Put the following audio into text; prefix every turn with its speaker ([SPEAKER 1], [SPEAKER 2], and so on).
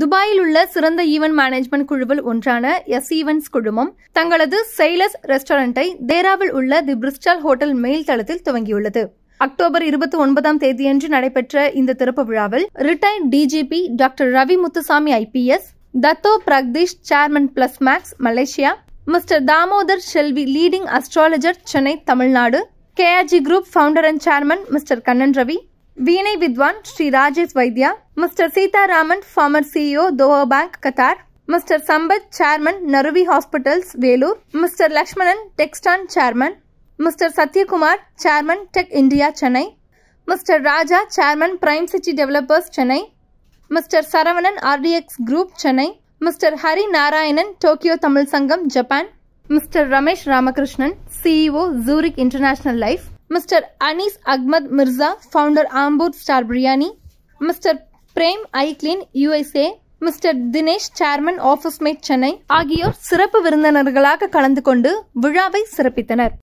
[SPEAKER 1] துபாயில் உள்ள சிறந்த ஈவென்ட் மேனேஜ்மெண்ட் குழுவில் ஒன்றான எஸ் ஈவென்ட்ஸ் குழுமம் தங்களது செயலஸ் ரெஸ்டாரண்டை தேராவில் உள்ள தி பிரிஸ்டால் ஹோட்டல் மெயில் தளத்தில் துவங்கியுள்ளது அக்டோபர் இருபத்தி ஒன்பதாம் தேதியன்று நடைபெற்ற இந்த திறப்பு விழாவில் retired DGP doctor Ravi Muthusamy IPS Dato Praktheesh chairman Plus Max Malaysia mister Damodar Selvi leading astrologer Chennai Tamil Nadu KRG Group founder and chairman mister Kannan Ravi veena Vidwan Shri Rajesh Vaidya mister Seetharaman former CEO Doha Bank Qatar mister Sampath chairman Naruvi Hospitals Vellore mister Lakshmanan Texton chairman mister Sathyakumar chairman Tech India Chennai mister Raja chairman Prime City Developers Chennai mister Saravanan RDX group Chennai mister Hari Narayanan Tokyo Tamil Sangam Japan mister Ramesh Ramakrishnan CEO Zurich International Life mister Anees Ahmed Mirza founder Ambur Star Biryani mister Prem ஐக்லின் USA mister Dinesh chairman Office Mate Chennai ஆகியோர் சிறப்பு விருந்தினர்களாக கலந்து கொண்டு விழாவை சிறப்பித்தனர்